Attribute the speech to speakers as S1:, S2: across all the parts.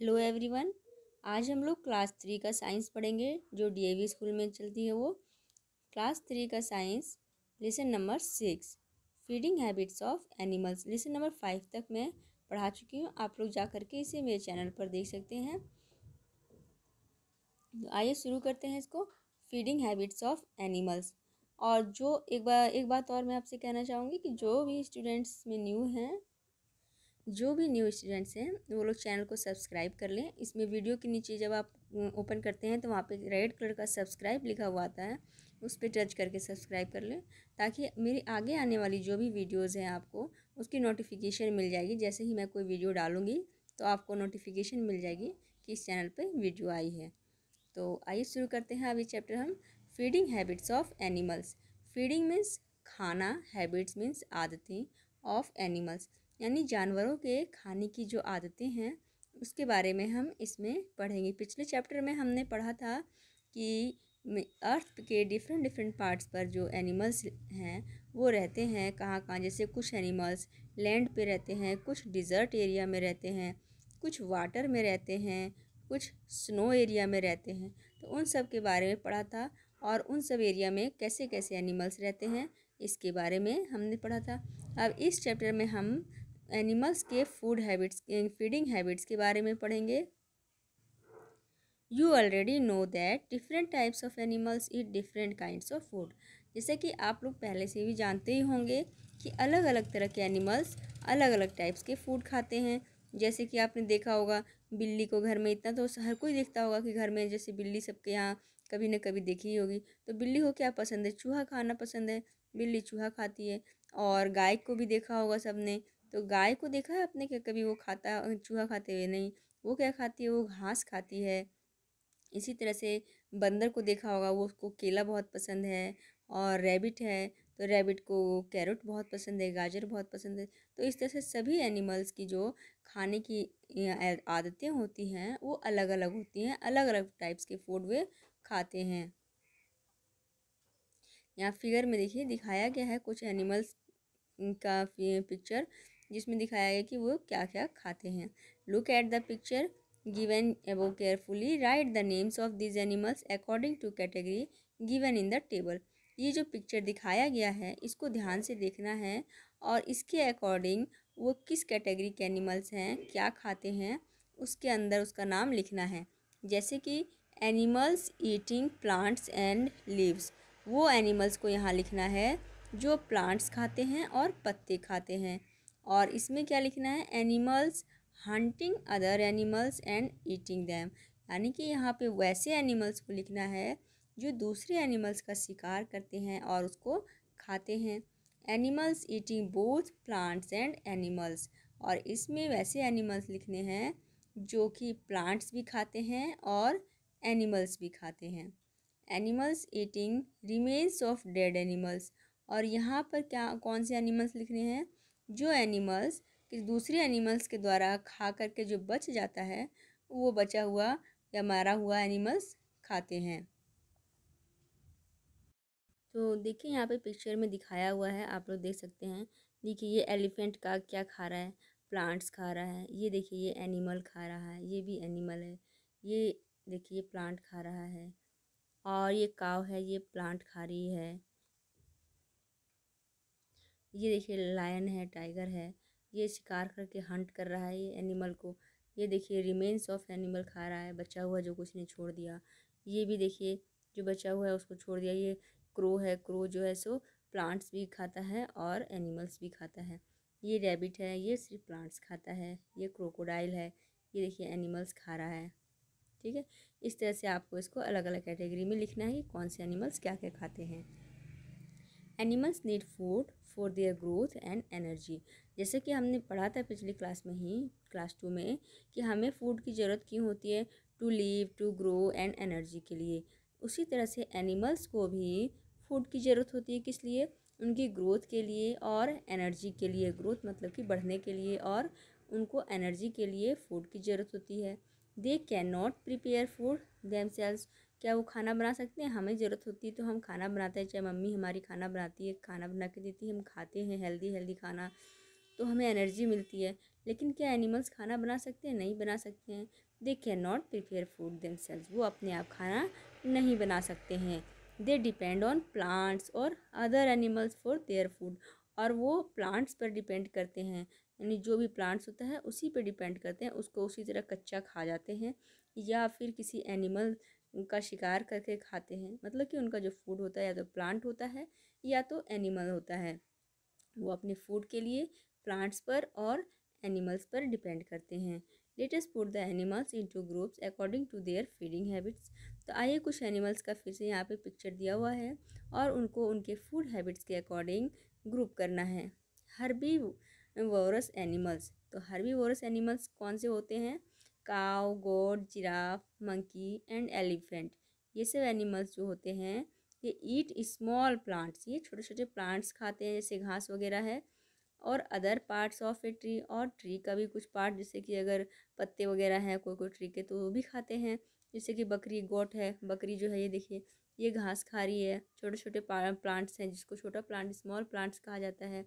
S1: Hello everyone आज हम लोग क्लास थ्री का साइंस पढ़ेंगे जो डीएवी स्कूल में चलती है वो क्लास थ्री का science lesson number six feeding habits of animals lesson number five तक मैं पढ़ा चुकी हूँ आप लोग जा कर के इसे मेरे चैनल पर देख सकते हैं तो आइए शुरू करते हैं इसको फीडिंग हैबिट्स ऑफ एनिमल्स और जो एक बार एक बात और मैं आपसे कहना चाहूँगी कि जो भी स्टूडेंट्स में न्यू हैं जो भी न्यू स्टूडेंट्स हैं वो लोग चैनल को सब्सक्राइब कर लें इसमें वीडियो के नीचे जब आप ओपन करते हैं तो वहाँ पे रेड कलर का सब्सक्राइब लिखा हुआ आता है उस पर टच करके सब्सक्राइब कर लें ताकि मेरी आगे आने वाली जो भी वीडियोस हैं आपको उसकी नोटिफिकेशन मिल जाएगी जैसे ही मैं कोई वीडियो डालूँगी तो आपको नोटिफिकेशन मिल जाएगी कि इस चैनल पर वीडियो आई है तो आइए शुरू करते हैं अभी चैप्टर हम feeding habits of animals feeding means खाना हैबिट्स मीन्स आदतें ऑफ एनिमल्स यानी जानवरों के खाने की जो आदतें हैं उसके बारे में हम इसमें पढ़ेंगे पिछले चैप्टर में हमने पढ़ा था कि अर्थ के डिफरेंट डिफरेंट पार्ट्स पर जो एनिमल्स हैं वो रहते हैं कहाँ कहाँ जैसे कुछ एनिमल्स लैंड पे रहते हैं कुछ डिज़र्ट एरिया में रहते हैं कुछ वाटर में रहते हैं कुछ स्नो एरिया में रहते हैं तो उन सब के बारे में पढ़ा था और उन सब एरिया में कैसे कैसे एनिमल्स रहते हैं इसके बारे में हमने पढ़ा था अब इस चैप्टर में हम एनिमल्स के फूड हैबिट्स फीडिंग हैबिट्स के बारे में पढ़ेंगे you already know that different types of animals eat different kinds of food जैसे कि आप लोग पहले से भी जानते ही होंगे कि अलग अलग तरह के एनिमल्स अलग अलग टाइप्स के फूड खाते हैं जैसे कि आपने देखा होगा बिल्ली को घर में इतना तो हर कोई देखता होगा कि घर में जैसे बिल्ली सबके यहाँ कभी ना कभी देखी ही होगी तो बिल्ली को क्या पसंद है चूहा खाना पसंद है बिल्ली चूहा खाती है और गाय को भी देखा होगा सबने तो गाय को देखा है आपने क्या कभी वो खाता चूहा खाते हुए नहीं वो क्या खाती है वो घास खाती है इसी तरह से बंदर को देखा होगा वो उसको केला बहुत पसंद है और रैबिट है तो रैबिट को कैरेट बहुत पसंद है गाजर बहुत पसंद है तो इस तरह से सभी एनिमल्स की जो खाने की आदतें होती हैं वो अलग अलग होती हैं अलग अलग टाइप्स के फूड वे खाते हैं यहाँ फिगर में देखिए दिखाया गया है कुछ एनिमल्स का पिक्चर जिसमें दिखाया गया कि वो क्या क्या खाते हैं look at the picture given above carefully write the names of these animals according to category given in the table ये जो पिक्चर दिखाया गया है इसको ध्यान से देखना है और इसके अकॉर्डिंग वो किस कैटेगरी के एनिमल्स हैं क्या खाते हैं उसके अंदर उसका नाम लिखना है जैसे कि animals eating plants and leaves वो एनिमल्स को यहाँ लिखना है जो प्लांट्स खाते हैं और पत्ते खाते हैं और इसमें क्या लिखना है animals hunting other animals and eating them यानी कि यहाँ पे वैसे एनिमल्स को लिखना है जो दूसरे एनिमल्स का शिकार करते हैं और उसको खाते हैं animals eating both plants and animals और इसमें वैसे एनिमल्स लिखने हैं जो कि प्लांट्स भी खाते हैं और एनिमल्स भी खाते हैं animals eating remains of dead animals और यहाँ पर क्या कौन से एनिमल्स लिखने हैं जो एनिमल्स कि दूसरे एनिमल्स के द्वारा खा करके जो बच जाता है वो बचा हुआ या मारा हुआ एनिमल्स खाते हैं तो देखिए यहाँ पे पिक्चर में दिखाया हुआ है आप लोग देख सकते हैं देखिए ये एलिफेंट का क्या खा रहा है प्लांट्स खा रहा है ये देखिए ये एनिमल खा रहा है ये भी एनिमल है ये देखिए ये प्लांट खा रहा है और ये काव है ये प्लांट खा रही है ये देखिए लायन है टाइगर है ये शिकार करके हंट कर रहा है ये एनिमल को ये देखिए रिमेन्स ऑफ एनिमल खा रहा है बचा हुआ जो कुछ ने छोड़ दिया ये भी देखिए जो बचा हुआ है उसको छोड़ दिया ये क्रो है क्रो जो है सो प्लांट्स भी खाता है और एनिमल्स भी खाता है ये रैबिट है ये सिर्फ प्लांट्स खाता है ये क्रोकोडाइल है ये देखिए एनिमल्स खा रहा है ठीक है इस तरह से आपको इसको अलग अलग कैटेगरी में लिखना है कि कौन से एनिमल्स क्या क्या खाते हैं animals need food for their growth and energy जैसे कि हमने पढ़ा था पिछली क्लास में ही क्लास टू में कि हमें फूड की ज़रूरत क्यों होती है to live to grow and energy के लिए उसी तरह से एनिमल्स को भी फूड की ज़रूरत होती है किस लिए उनकी ग्रोथ के लिए और एनर्जी के लिए ग्रोथ मतलब कि बढ़ने के लिए और उनको एनर्जी के लिए फूड की ज़रूरत होती है they can not prepare food themselves क्या वो खाना बना सकते हैं हमें ज़रूरत होती है तो हम खाना बनाते हैं चाहे मम्मी हमारी खाना बनाती है खाना बना के देती है हम खाते हैं हेल्दी हेल्दी खाना तो हमें एनर्जी मिलती है लेकिन क्या एनिमल्स खाना बना सकते हैं नहीं बना सकते हैं they can not prepare food themselves वो अपने आप खाना नहीं बना सकते हैं दे डिपेंड ऑन प्लांट्स और other animals for their food और वो प्लांट्स पर डिपेंड करते हैं यानी जो भी प्लांट्स होता है उसी पर डिपेंड करते हैं उसको उसी तरह कच्चा खा जाते हैं या फिर किसी एनिमल उनका शिकार करके खाते हैं मतलब कि उनका जो फूड होता है या तो प्लांट होता है या तो एनिमल होता है वो अपने फूड के लिए प्लांट्स पर और एनिमल्स पर डिपेंड करते हैं latest food the animals to groups according to their feeding habits तो आइए कुछ एनिमल्स का फिर से यहाँ पे पिक्चर दिया हुआ है और उनको उनके फूड हैबिट्स के अकॉर्डिंग ग्रुप करना है हर्बी वोरस एनिमल्स तो हर्बी वोरस एनिमल्स कौन से होते हैं काव गोड जिराफ मंकी एंड एलिफेंट ये सब एनिमल्स जो होते हैं ये ईट स्मॉल प्लांट्स ये छोटे छोटे प्लांट्स खाते हैं जैसे घास वगैरह है और other parts of a tree और ट्री का भी कुछ पार्ट जैसे कि अगर पत्ते वगैरह हैं कोई कोई ट्री के तो वो भी खाते हैं जैसे कि बकरी गोट है बकरी जो है ये देखिए ये घास खा रही है छोटे छोटे प्लांट्स हैं जिसको छोटा प्लांट स्मॉल प्लांट्स कहा जाता है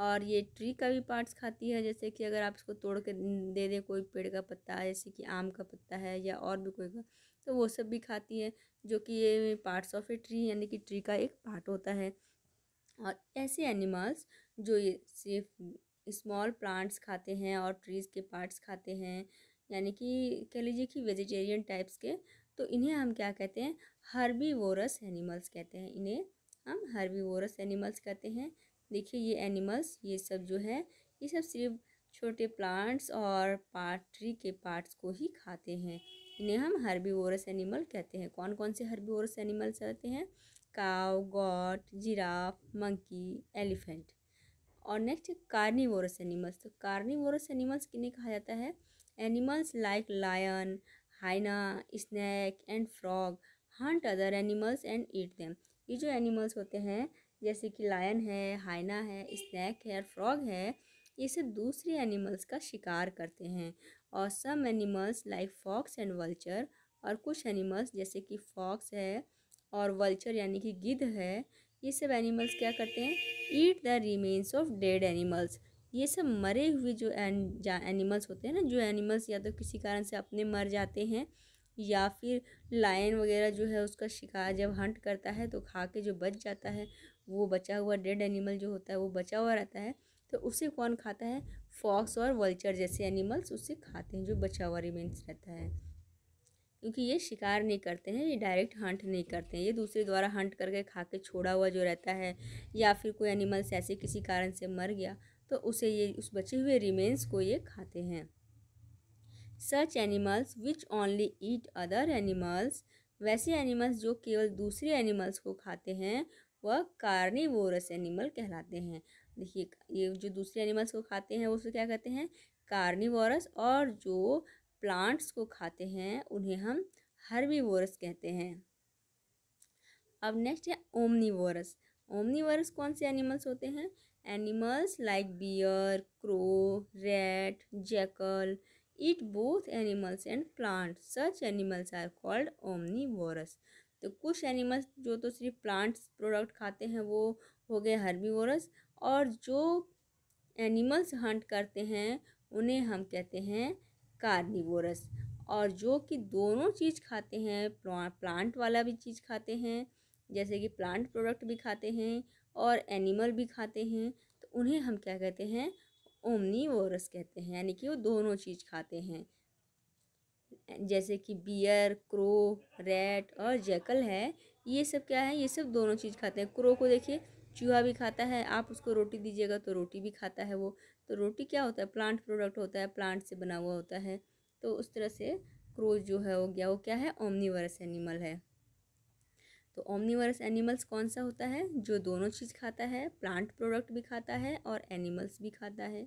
S1: और ये ट्री का भी पार्ट्स खाती है जैसे कि अगर आप इसको तोड़ के दे दें कोई पेड़ का पत्ता जैसे कि आम का पत्ता है या और भी कोई का तो वो सब भी खाती है जो कि ये पार्ट्स ऑफ ए ट्री यानी कि ट्री का एक पार्ट होता है और ऐसे एनिमल्स जो ये सिर्फ स्मॉल प्लांट्स खाते हैं और ट्रीज़ के पार्ट्स खाते हैं यानी कि कह लीजिए कि वेजिटेरियन टाइप्स के तो इन्हें हम क्या कहते हैं वोरस एनिमल्स कहते हैं इन्हें हम वोरस एनिमल्स कहते हैं देखिए ये एनिमल्स ये सब जो है ये सब सिर्फ छोटे प्लांट्स और पार्ट्री के पार्ट्स को ही खाते हैं इन्हें हम हर्बीवोरस एनिमल कहते हैं कौन कौन से हर्बीवोरस एनिमल्स रहते हैं cow goat giraffe monkey elephant और नेक्स्ट कार्निवोरस एनिमल्स तो कार्निवोरस एनिमल्स किन्हें कहा जाता है animals like lion hyena snake and frog hunt other animals and eat them ये जो एनिमल्स होते हैं जैसे कि लायन है हाइना है स्नैक है और फ्रॉग है ये सब दूसरे एनिमल्स का शिकार करते हैं और some animals like fox and vulture और कुछ एनिमल्स जैसे कि फॉक्स है और वल्चर यानी कि गिद्ध है ये सब एनिमल्स क्या करते हैं eat the remains of dead animals ये सब मरे हुए जो एन, एनिमल्स होते हैं ना जो एनिमल्स या तो किसी कारण से अपने मर जाते हैं या फिर लायन वगैरह जो है उसका शिकार जब हंट करता है तो खा के जो बच जाता है वो बचा हुआ डेड एनिमल जो होता है वो बचा हुआ रहता है तो उसे कौन खाता है फॉक्स और वल्चर जैसे एनिमल्स उसे खाते हैं जो बचा हुआ रिमेन्स रहता है क्योंकि ये शिकार नहीं करते हैं ये डायरेक्ट हंट नहीं करते हैं ये दूसरे द्वारा हंट करके खा के छोड़ा हुआ जो रहता है या फिर कोई एनिमल्स ऐसे किसी कारण से मर गया तो उसे ये उस बचे हुए रिमेन्स को ये खाते हैं such animals which only eat other animals वैसे एनिमल्स जो केवल दूसरे एनिमल्स को खाते हैं वह कार्निवोरस एनिमल कहलाते हैं देखिए ये जो दूसरे एनिमल्स को खाते हैं उसे क्या कहते हैं कार्निवोरस और जो प्लांट्स को खाते हैं उन्हें हम हर्बीवोरस कहते हैं अब नेक्स्ट है ओमनीवोरस ओमनीवोरस कौन से एनिमल्स होते हैं animals like bear crow rat jackal eat both animals and plants such animals are called omnivorous तो कुछ एनिमल्स जो तो सिर्फ प्लांट्स प्रोडक्ट खाते हैं वो हो गए हर्बीवोरस और जो एनिमल्स हंट करते हैं उन्हें हम कहते हैं कार्निवोरस और जो कि दोनों चीज़ खाते हैं प्लांट वाला भी चीज़ खाते हैं जैसे कि प्लांट प्रोडक्ट भी खाते हैं और एनिमल भी खाते हैं तो उन्हें हम क्या कहते हैं ओमनीवोरस कहते हैं यानी कि वो दोनों चीज़ खाते हैं जैसे कि बियर क्रो रैट और जैकल है ये सब क्या है ये सब दोनों चीज़ खाते हैं क्रो को देखिए चूहा भी खाता है आप उसको रोटी दीजिएगा तो रोटी भी खाता है वो तो रोटी क्या होता है प्लांट प्रोडक्ट होता है प्लांट से बना हुआ होता है तो उस तरह से क्रोज जो है हो गया वो क्या है ओमनीवरस एनिमल है तो ओमनीवरस एनिमल्स कौन सा होता है जो दोनों चीज़ खाता है प्लांट प्रोडक्ट भी खाता है और एनिमल्स भी खाता है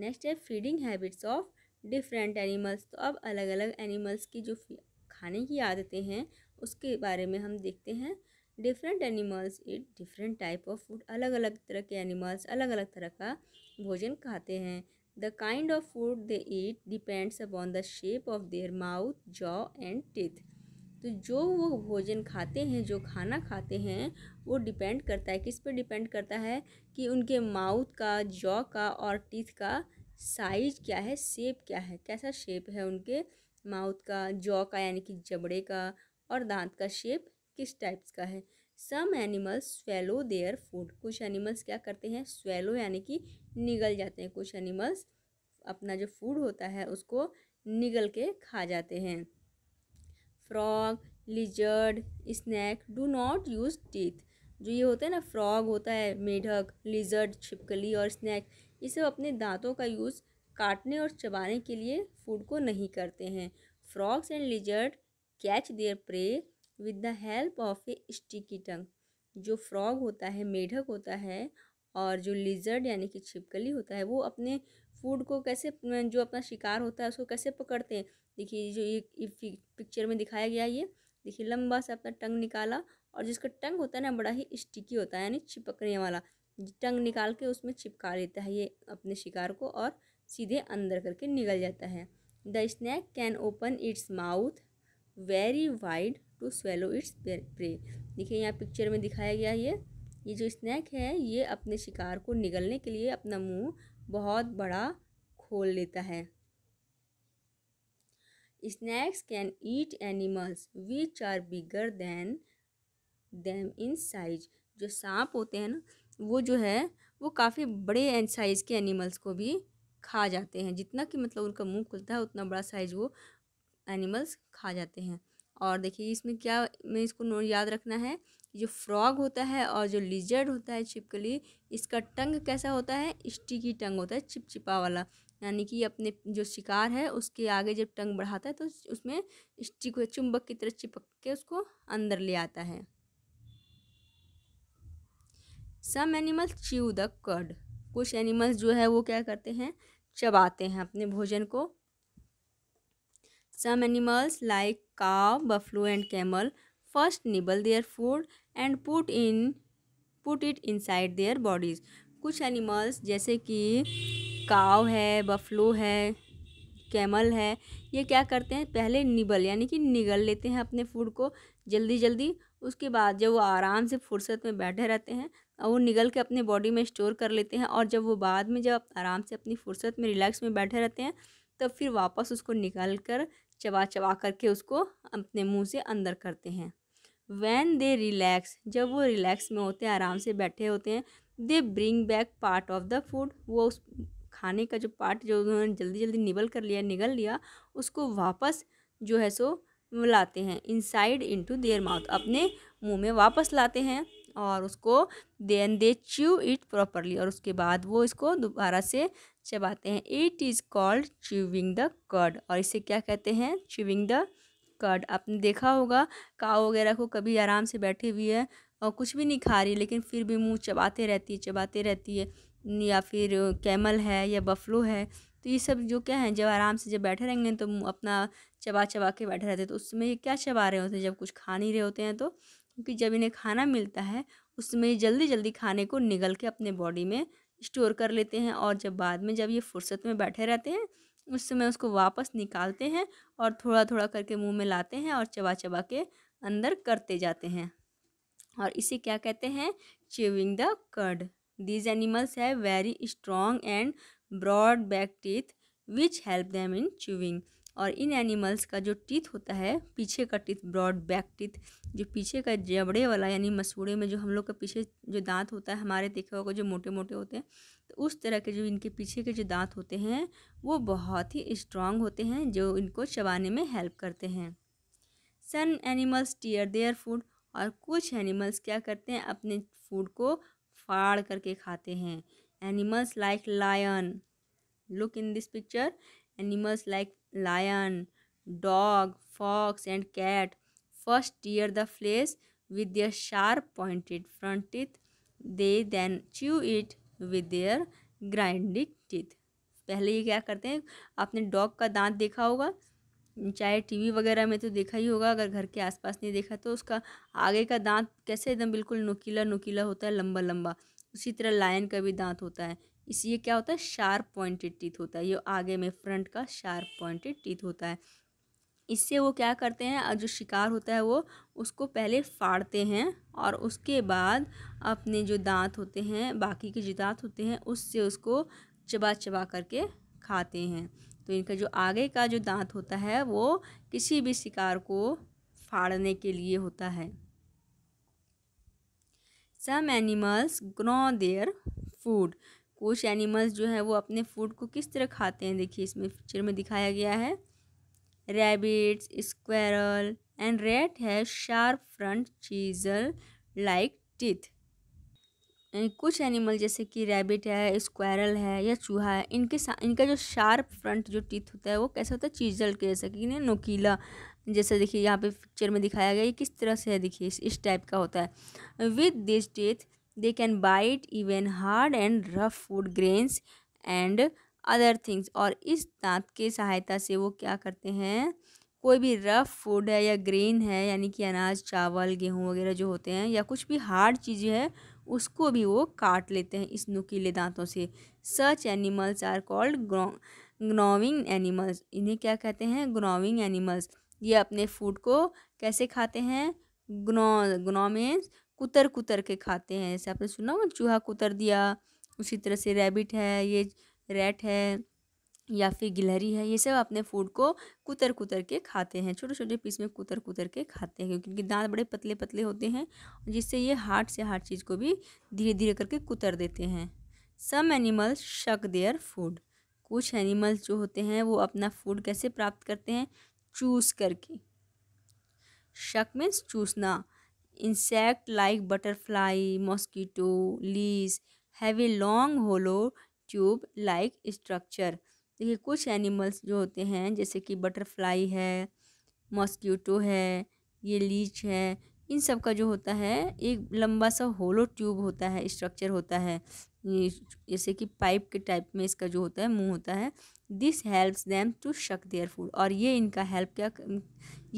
S1: नेक्स्ट है feeding habits of different animals तो अब अलग अलग एनिमल्स की जो खाने की आदतें हैं उसके बारे में हम देखते हैं different animals eat different type of food अलग अलग तरह के एनिमल्स अलग अलग तरह का भोजन खाते हैं the kind of food they eat depends upon the shape of their mouth jaw and teeth तो जो वो भोजन खाते हैं जो खाना खाते हैं वो डिपेंड करता है किस पे डिपेंड करता है कि उनके माउथ का जॉ का और टीथ का साइज क्या है शेप क्या है कैसा शेप है उनके माउथ का जॉ का यानी कि जबड़े का और दांत का शेप किस टाइप्स का है some animals swallow their food कुछ एनिमल्स क्या करते हैं स्वेलो यानी कि निगल जाते हैं कुछ एनिमल्स अपना जो फूड होता है उसको निगल के खा जाते हैं frog lizard snake do not use teeth जो ये होता है ना फ्रॉग होता है मेढक लिजर्ड छिपकली और स्नैक ये सब अपने दांतों का यूज़ काटने और चबाने के लिए फूड को नहीं करते हैं frogs and lizard catch their prey with the help of a sticky tongue जो फ्रॉग होता है मेढक होता है और जो लिजर्ड यानी कि छिपकली होता है वो अपने फूड को कैसे जो अपना शिकार होता है उसको कैसे पकड़ते हैं देखिए जो ये पिक्चर में दिखाया गया ये देखिए लंबा सा अपना टंग निकाला और जिसका टंग होता है ना बड़ा ही स्टिकी होता है यानी चिपकने वाला टंग निकाल के उसमें चिपका लेता है ये अपने शिकार को और सीधे अंदर करके निकल जाता है the snake can open its mouth very wide to swallow its prey देखिए यहाँ पिक्चर में दिखाया गया ये ये जो स्नैक है ये अपने शिकार को निगलने के लिए अपना मुंह बहुत बड़ा खोल लेता है snakes can eat animals which are bigger than them in size जो सांप होते हैं ना वो जो है वो काफ़ी बड़े एंड साइज़ के एनिमल्स को भी खा जाते हैं जितना कि मतलब उनका मुंह खुलता है उतना बड़ा साइज़ वो एनिमल्स खा जाते हैं और देखिए इसमें क्या मैं इसको याद रखना है जो फ्रॉग होता है और जो लिजर्ड होता है छिपकली इसका टंग कैसा होता है स्टिकी टंग होता है चिपचिपा वाला यानी कि अपने जो शिकार है उसके आगे जब टंग बढ़ाता है तो उसमें स्टिक चुंबक की तरह चिपक के उसको अंदर ले आता है some animals chew the cud कुछ एनिमल्स जो है वो क्या करते हैं चबाते हैं अपने भोजन को सम animals like cow buffalo and camel first nibble their food and put in put it inside their bodies कुछ एनिमल्स जैसे कि काव है बफलो है कैमल है ये क्या करते हैं पहले निबल यानी कि निगल लेते हैं अपने फूड को जल्दी जल्दी उसके बाद जब वो आराम से फुर्सत में बैठे रहते हैं वो निगल के अपने बॉडी में स्टोर कर लेते हैं और जब वो बाद में जब आराम से अपनी फुर्सत में रिलैक्स में बैठे रहते हैं तब तो फिर वापस उसको निकल कर चबा चबा करके उसको अपने मुंह से अंदर करते हैं वैन दे रिलैक्स जब वो रिलैक्स में होते हैं आराम से बैठे होते हैं they bring back part of the food वो उस खाने का जो पार्ट जो उन्होंने जल्दी जल्दी निबल कर लिया निगल लिया उसको वापस जो है सो लाते हैं इनसाइड इनटू देयर माउथ अपने मुंह में वापस लाते हैं और उसको then they chew it properly और उसके बाद वो इसको दोबारा से चबाते हैं it is called chewing the cud और इसे क्या कहते हैं च्यूविंग द कर्ड आपने देखा होगा काव वगैरह को कभी आराम से बैठी हुई है और कुछ भी नहीं खा रही लेकिन फिर भी मुंह चबाते रहती है चबाते रहती है या फिर कैमल है या बफलो है तो ये सब जो क्या है जब आराम से जब बैठे रहेंगे तो अपना चबा चबा के बैठे रहते हैं तो उसमें ये क्या चबा रहे होते हैं जब कुछ खा नहीं रहे होते हैं तो क्योंकि जब इन्हें खाना मिलता है उसमें जल्दी जल्दी खाने को निगल के अपने बॉडी में स्टोर कर लेते हैं और जब बाद में जब ये फुर्सत में बैठे रहते हैं उस समय उसको वापस निकालते हैं और थोड़ा थोड़ा करके मुंह में लाते हैं और चबा चबा के अंदर करते जाते हैं और इसे क्या कहते हैं chewing the cud these animals have very strong and broad back teeth which help them in chewing और इन एनिमल्स का जो टीथ होता है पीछे का टीथ ब्रॉड बैक टीथ जो पीछे का जबड़े वाला यानी मसूड़े में जो हम लोग का पीछे जो दांत होता है हमारे देखा होगा जो मोटे मोटे होते हैं तो उस तरह के जो इनके पीछे के जो दांत होते हैं वो बहुत ही स्ट्रांग होते हैं जो इनको चबाने में हेल्प करते हैं some animals tear their food और कुछ एनिमल्स क्या करते हैं अपने फूड को फाड़ करके खाते हैं animals like lion look in this picture animals like lion, dog, fox, and cat first tear the flesh with their sharp pointed front teeth. They then chew it with their grinding teeth. पहले ये क्या करते हैं आपने dog का दांत देखा होगा चाहे टीवी वगैरह में तो देखा ही होगा अगर घर के आसपास नहीं देखा तो उसका आगे का दांत कैसे एकदम बिल्कुल नुकीला नुकीला होता है लंबा लंबा उसी तरह लायन का भी दांत होता है इस ये क्या होता है शार्प पॉइंटेड टीथ होता है ये आगे में फ्रंट का शार्प पॉइंटेड टीथ होता है इससे वो क्या करते हैं जो शिकार होता है वो उसको पहले फाड़ते हैं और उसके बाद अपने जो दांत होते हैं बाकी के जो दांत होते हैं उससे उसको चबा चबा करके खाते हैं तो इनका जो आगे का जो दांत होता है वो किसी भी शिकार को फाड़ने के लिए होता है some animals gnaw their food कुछ एनिमल्स जो है वो अपने फूड को किस तरह खाते हैं देखिए इसमें पिक्चर में दिखाया गया है रैबिट्स स्क्वेरल एंड रेट है sharp front chisel like teeth कुछ एनिमल जैसे कि रैबिट है स्क्वायरल है या चूहा है इनके इनका जो शार्प फ्रंट जो टीथ होता है वो कैसा होता है चीजल के जैसा कि नोकीला जैसे देखिए यहाँ पे पिक्चर में दिखाया गया ये किस तरह से है देखिए इस, इस टाइप का होता है with this teeth they can bite even hard and rough food grains and other things और इस दांत के सहायता से वो क्या करते हैं कोई भी रफ़ फूड है या ग्रेन है यानी कि अनाज चावल गेहूँ वगैरह जो होते हैं या कुछ भी हार्ड चीज़ें है उसको भी वो काट लेते हैं इस नुकीले दांतों से such animals are called gnawing animals इन्हें क्या कहते हैं ग्रोविंग एनिमल्स ये अपने फूड को कैसे खाते हैं ग्रो ग्रोमेंस कुतर कुतर के खाते हैं जैसे आपने सुना हो चूहा कुतर दिया उसी तरह से रैबिट है ये रैट है या फिर गिलहरी है ये सब अपने फूड को कुतर कुतर के खाते हैं छोटे छोटे पीस में कुतर कुतर के खाते हैं क्योंकि इनके दांत बड़े पतले पतले होते हैं जिससे ये हार्ड से हार्ड चीज़ को भी धीरे धीरे करके कुतर देते हैं some animals suck their food कुछ एनिमल्स जो होते हैं वो अपना फूड कैसे प्राप्त करते हैं चूस करके शक मीन्स चूसना insect like butterfly mosquito leech have a long hollow tube like structure देखिए कुछ एनिमल्स जो होते हैं जैसे कि बटरफ्लाई है मॉस्क्यूटो है ये लीच है इन सब का जो होता है एक लंबा सा होलो ट्यूब होता है स्ट्रक्चर होता है जैसे कि पाइप के टाइप में इसका जो होता है मुंह होता है this helps them to suck their food और ये इनका हेल्प क्या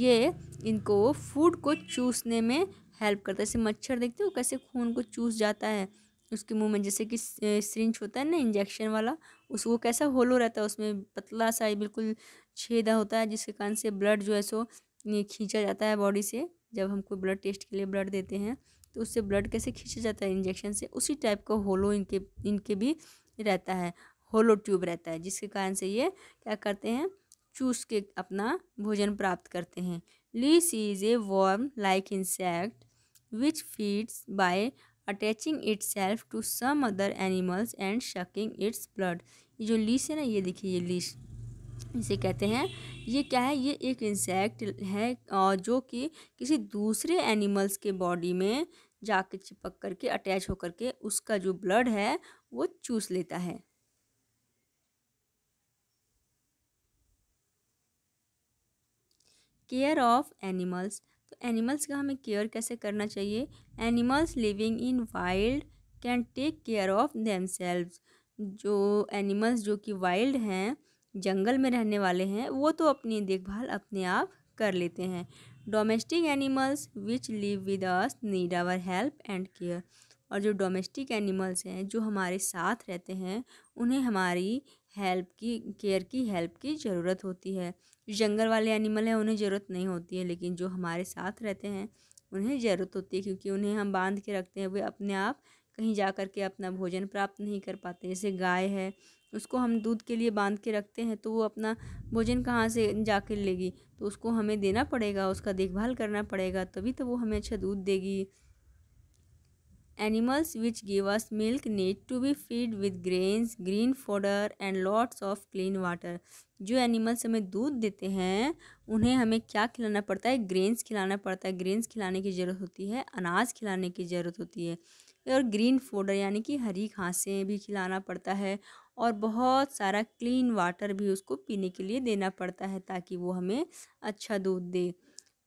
S1: ये इनको फूड को चूसने में हेल्प करता है जैसे मच्छर देखते हो कैसे खून को चूस जाता है उसके मुंह में जैसे कि सिरिंच होता है ना इंजेक्शन वाला उस वो कैसा होलो रहता है उसमें पतला सा बिल्कुल छेदा होता है जिसके कारण से ब्लड जो है सो खींचा जाता है बॉडी से जब हम कोई ब्लड टेस्ट के लिए ब्लड देते हैं तो उससे ब्लड कैसे खींचा जाता है इंजेक्शन से उसी टाइप का होलो इनके इनके भी रहता है होलो ट्यूब रहता है जिसके कारण से ये क्या करते हैं चूस के अपना भोजन प्राप्त करते हैं leech is a worm like insect which feeds by attaching itself to some other animals and sucking its blood ये जो लीस है ना ये देखिए ये लीस इसे कहते हैं ये क्या है ये एक इंसेक्ट है और जो कि किसी दूसरे एनिमल्स के बॉडी में जाके चिपक करके अटैच होकर के उसका जो ब्लड है वो चूस लेता है केयर ऑफ एनिमल्स तो एनिमल्स का हमें केयर कैसे करना चाहिए animals living in wild can take care of them जो एनिमल्स जो कि वाइल्ड हैं जंगल में रहने वाले हैं वो तो अपनी देखभाल अपने आप कर लेते हैं domestic animals which live with us need our help and care और जो डोमेस्टिक एनिमल्स हैं जो हमारे साथ रहते हैं उन्हें हमारी हेल्प की केयर की हेल्प की ज़रूरत होती है जंगल वाले एनिमल हैं उन्हें ज़रूरत नहीं होती है लेकिन जो हमारे साथ रहते हैं उन्हें ज़रूरत होती है क्योंकि उन्हें हम बांध के रखते हैं वे अपने आप कहीं जा कर के अपना भोजन प्राप्त नहीं कर पाते जैसे गाय है उसको हम दूध के लिए बांध के रखते हैं तो वो अपना भोजन कहाँ से जा कर लेगी तो उसको हमें देना पड़ेगा उसका देखभाल करना पड़ेगा तभी तो वो हमें अच्छा दूध देगी Animals which give us milk need to be feed with grains, green fodder and lots of clean water. जो एनिमल्स हमें दूध देते हैं उन्हें हमें क्या खिलाना पड़ता है ग्रेन्स खिलाना पड़ता है ग्रेन्स खिलाने की ज़रूरत होती है अनाज खिलाने की ज़रूरत होती है और ग्रीन फोडर यानी कि हरी घासें भी खिलाना पड़ता है और बहुत सारा क्लीन वाटर भी उसको पीने के लिए देना पड़ता है ताकि वो हमें अच्छा दूध दे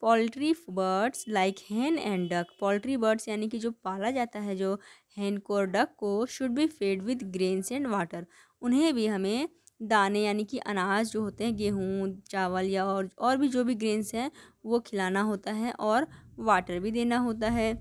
S1: poultry birds like hen and duck poultry birds यानी कि जो पाला जाता है जो हैन को और डक को should be fed with grains and water उन्हें भी हमें दाने यानी कि अनाज जो होते हैं गेहूँ चावल या और और भी जो भी ग्रेन्स हैं वो खिलाना होता है और वाटर भी देना होता है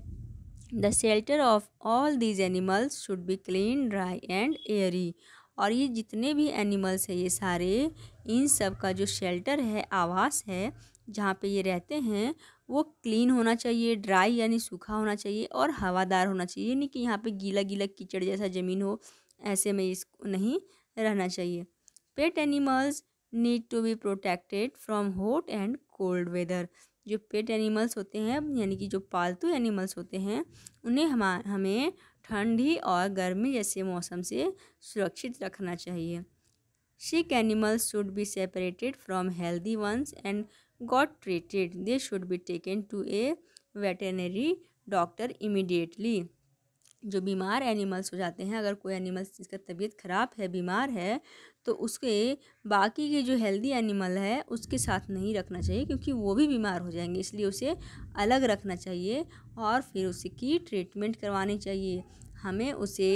S1: the shelter of all these animals should be clean dry and airy और ये जितने भी एनिमल्स हैं ये सारे इन सब का जो शेल्टर है आवास है जहाँ पे ये रहते हैं वो क्लीन होना चाहिए ड्राई यानी सूखा होना चाहिए और हवादार होना चाहिए यानी कि यहाँ पे गीला गीला कीचड़ जैसा ज़मीन हो ऐसे में इसको नहीं रहना चाहिए pet animals need to be protected from hot and cold weather जो पेट एनिमल्स होते हैं यानी कि जो पालतू एनिमल्स होते हैं उन्हें हम हमें ठंडी और गर्मी जैसे मौसम से सुरक्षित रखना चाहिए sick animals should be separated from healthy ones and got treated they should be taken to a veterinary doctor immediately जो बीमार एनिमल्स हो जाते हैं अगर कोई एनिमल्स जिसका तबीयत ख़राब है बीमार है तो उसके बाकी के जो हेल्दी एनिमल है उसके साथ नहीं रखना चाहिए क्योंकि वो भी बीमार हो जाएंगे इसलिए उसे अलग रखना चाहिए और फिर उसकी ट्रीटमेंट करवानी चाहिए हमें उसे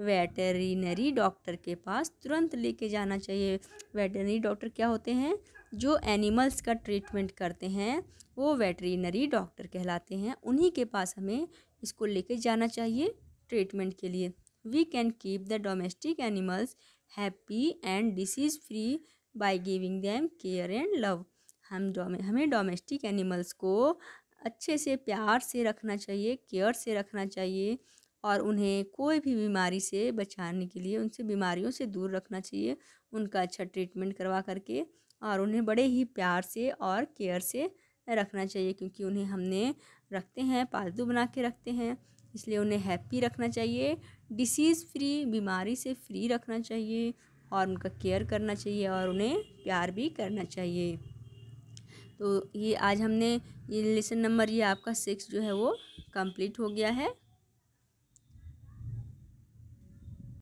S1: वेटरिनरी डॉक्टर के पास तुरंत लेके जाना चाहिए वेटरनरी डॉक्टर क्या होते हैं जो एनिमल्स का ट्रीटमेंट करते हैं वो वेटरीनरी डॉक्टर कहलाते हैं उन्हीं के पास हमें इसको लेके जाना चाहिए ट्रीटमेंट के लिए we can keep the domestic animals happy and disease free by giving them care and love हम डोमे हमें डोमेस्टिक एनिमल्स को अच्छे से प्यार से रखना चाहिए केयर से रखना चाहिए और उन्हें कोई भी बीमारी से बचाने के लिए उनसे बीमारियों से दूर रखना चाहिए उनका अच्छा ट्रीटमेंट करवा करके और उन्हें बड़े ही प्यार से और केयर से रखना चाहिए क्योंकि उन्हें हमने रखते हैं पालतू बना के रखते हैं इसलिए उन्हें हैप्पी रखना चाहिए डिसीज़ फ्री बीमारी से फ्री रखना चाहिए और उनका केयर करना चाहिए और उन्हें प्यार भी करना चाहिए तो ये आज हमने ये लेसन नंबर ये आपका सिक्स जो है वो कंप्लीट हो गया है